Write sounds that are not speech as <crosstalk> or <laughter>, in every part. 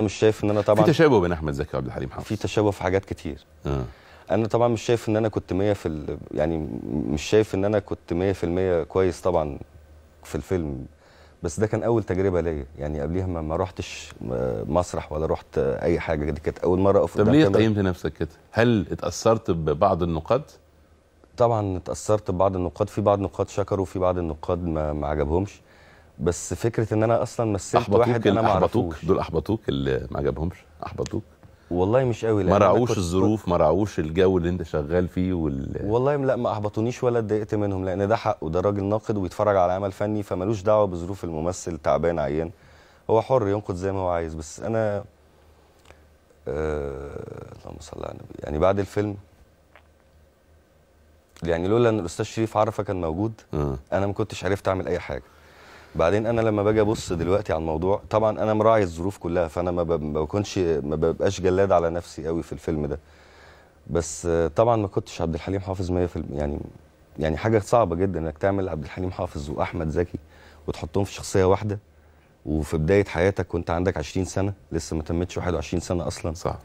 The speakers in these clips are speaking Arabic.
انا مش شايف ان انا طبعا في تشابه بين احمد زكي وعبد الحليم حافظ في تشابه في حاجات كتير آه. انا طبعا مش شايف ان انا كنت 100 في ال... يعني مش شايف ان انا كنت 100% كويس طبعا في الفيلم بس ده كان اول تجربه ليا يعني قبليها ما, ما رحتش مسرح ولا رحت اي حاجه دي كانت اول مره اقف طب ليه قيمت نفسك كده هل اتاثرت ببعض النقاد طبعا اتاثرت ببعض النقاد في بعض النقاد شكروا في بعض النقاد ما, ما عجبهمش بس فكره ان انا اصلا مثلت واحد انا ما احبطوك دول احبطوك اللي ما عجبهمش احبطوك والله مش قوي ما راعوش الظروف ما راعوش الجو اللي انت شغال فيه وال... والله لا ما احبطونيش ولا اتضايقت منهم لان ده حقه ده راجل ناقد ويتفرج على عمل فني فمالوش دعوه بظروف الممثل تعبان عيان هو حر ينقد زي ما هو عايز بس انا آه... اللهم صل على النبي يعني بعد الفيلم يعني لولا ان الاستاذ شريف عرفه كان موجود آه. انا ما كنتش عرفت اعمل اي حاجه بعدين انا لما باجي ابص دلوقتي على الموضوع طبعا انا مراعي الظروف كلها فانا ما بكونش ما ببقاش جلاد على نفسي قوي في الفيلم ده بس طبعا ما كنتش عبد الحليم حافظ 100% يعني يعني حاجه صعبه جدا انك تعمل عبد الحليم حافظ واحمد زكي وتحطهم في شخصيه واحده وفي بدايه حياتك كنت عندك 20 سنه لسه ما تمتش 21 سنه اصلا صح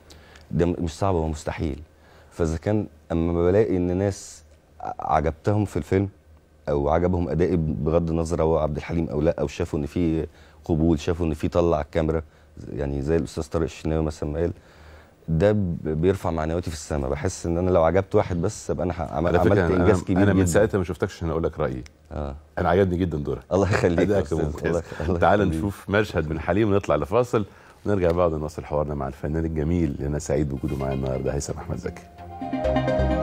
ده مش صعب هو مستحيل فاذا كان اما بلاقي ان ناس عجبتهم في الفيلم او عجبهم ادائي بغض النظر هو عبد الحليم او لا او شافوا ان في قبول شافوا ان في طلع الكاميرا يعني زي الاستاذ طارق الشناوي مثلا قال ده بيرفع معنوياتي في السماء بحس ان انا لو عجبت واحد بس ابقى انا عملت انجاز كبير انا من ساعتها ما شفتكش عشان اقول لك رايي آه. انا عجبني جدا دورك <laughs> الله يخليك طيب، تعال نشوف مشهد من حليم ونطلع لفاصل ونرجع بعد نواصل حوارنا مع الفنان الجميل اللي انا سعيد بوجوده معايا النهارده هيثم احمد زكي